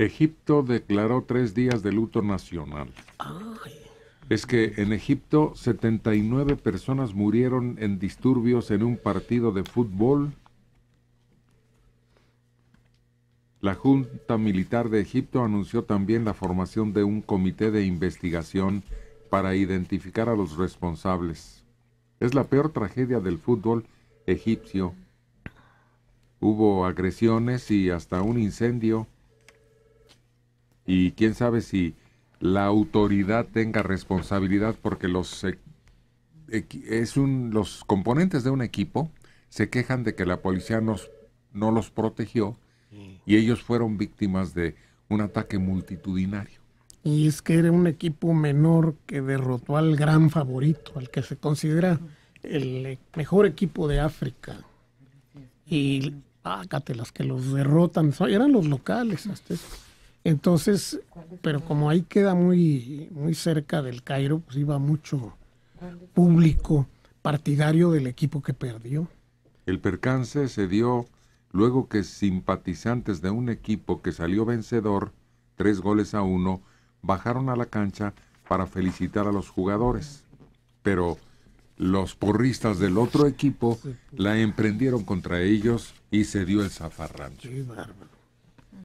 Egipto declaró tres días de luto nacional. Es que en Egipto 79 personas murieron en disturbios en un partido de fútbol. La Junta Militar de Egipto anunció también la formación de un comité de investigación para identificar a los responsables. Es la peor tragedia del fútbol egipcio. Hubo agresiones y hasta un incendio y quién sabe si la autoridad tenga responsabilidad porque los es los componentes de un equipo se quejan de que la policía nos, no los protegió y ellos fueron víctimas de un ataque multitudinario. Y es que era un equipo menor que derrotó al gran favorito, al que se considera el e-, mejor equipo de África. Y ácate, las que los derrotan eran los locales hasta entonces, pero como ahí queda muy, muy cerca del Cairo, pues iba mucho público partidario del equipo que perdió. El percance se dio luego que simpatizantes de un equipo que salió vencedor, tres goles a uno, bajaron a la cancha para felicitar a los jugadores. Pero los porristas del otro equipo pues. la emprendieron contra ellos y se dio el zafarrancho.